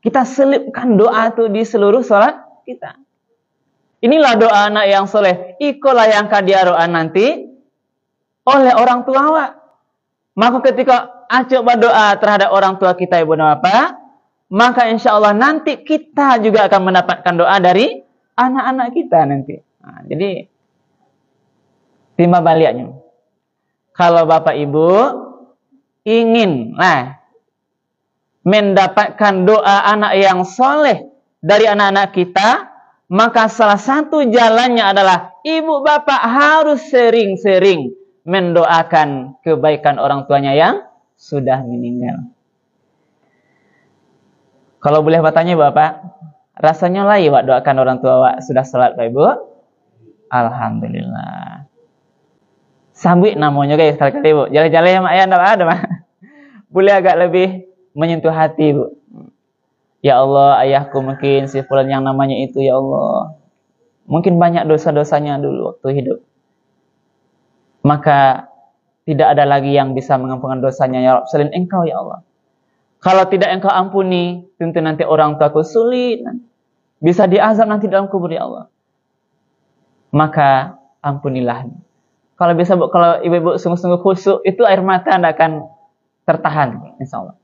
Kita selipkan doa itu di seluruh sholat kita. Inilah doa anak yang soleh. Iko layangkan dia doa nanti oleh orang tua wa. Maka ketika acok berdoa terhadap orang tua kita ibu dan bapak, maka insya Allah nanti kita juga akan mendapatkan doa dari anak-anak kita nanti. Nah, jadi timbal baliknya. Kalau bapak ibu ingin, nah mendapatkan doa anak yang soleh dari anak-anak kita, maka salah satu jalannya adalah ibu bapak harus sering-sering mendoakan kebaikan orang tuanya yang sudah meninggal. Kalau boleh bertanya bapak, rasanya lah wak doakan orang tua wak sudah sholat pak ibu? Alhamdulillah. Sambut namanya guys sekali kali ibu. Jalan-jalan ya mak ya, ada mak. Boleh agak lebih menyentuh hati bu ya Allah ayahku mungkin si fulan yang namanya itu ya Allah mungkin banyak dosa-dosanya dulu waktu hidup maka tidak ada lagi yang bisa mengampunkan dosanya ya Rabb selain engkau ya Allah kalau tidak engkau ampuni tentu nanti orang tuaku sulit bisa diazab nanti dalam kubur ya Allah maka ampunilah kalau bisa bu, kalau ibu-ibu sungguh-sungguh khusyuk itu air mata anda akan tertahan insya Allah